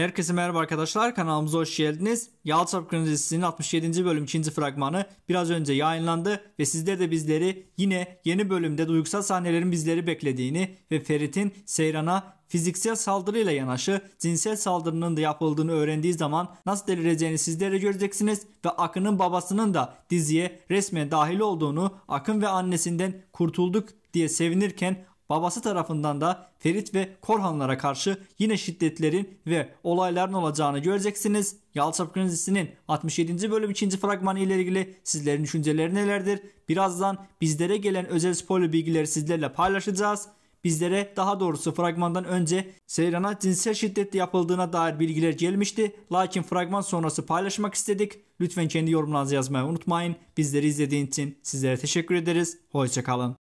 Herkese merhaba arkadaşlar kanalımıza hoş geldiniz. Yal Çapkın 67. bölüm 2. fragmanı biraz önce yayınlandı ve sizler de bizleri yine yeni bölümde duygusal sahnelerin bizleri beklediğini ve Ferit'in Seyran'a fiziksel saldırıyla yanaşı cinsel saldırının da yapıldığını öğrendiği zaman nasıl delireceğini sizlere göreceksiniz ve Akın'ın babasının da diziye resmen dahil olduğunu Akın ve annesinden kurtulduk diye sevinirken Babası tarafından da Ferit ve Korhanlara karşı yine şiddetlerin ve olayların olacağını göreceksiniz. Yalçap Krizisi'nin 67. bölüm 2. fragmanı ile ilgili sizlerin düşünceleri nelerdir? Birazdan bizlere gelen özel spoiler bilgileri sizlerle paylaşacağız. Bizlere daha doğrusu fragmandan önce Seyran'a cinsel şiddetle yapıldığına dair bilgiler gelmişti. Lakin fragman sonrası paylaşmak istedik. Lütfen kendi yorumlarınızı yazmayı unutmayın. Bizleri izlediğiniz için sizlere teşekkür ederiz. Hoşçakalın.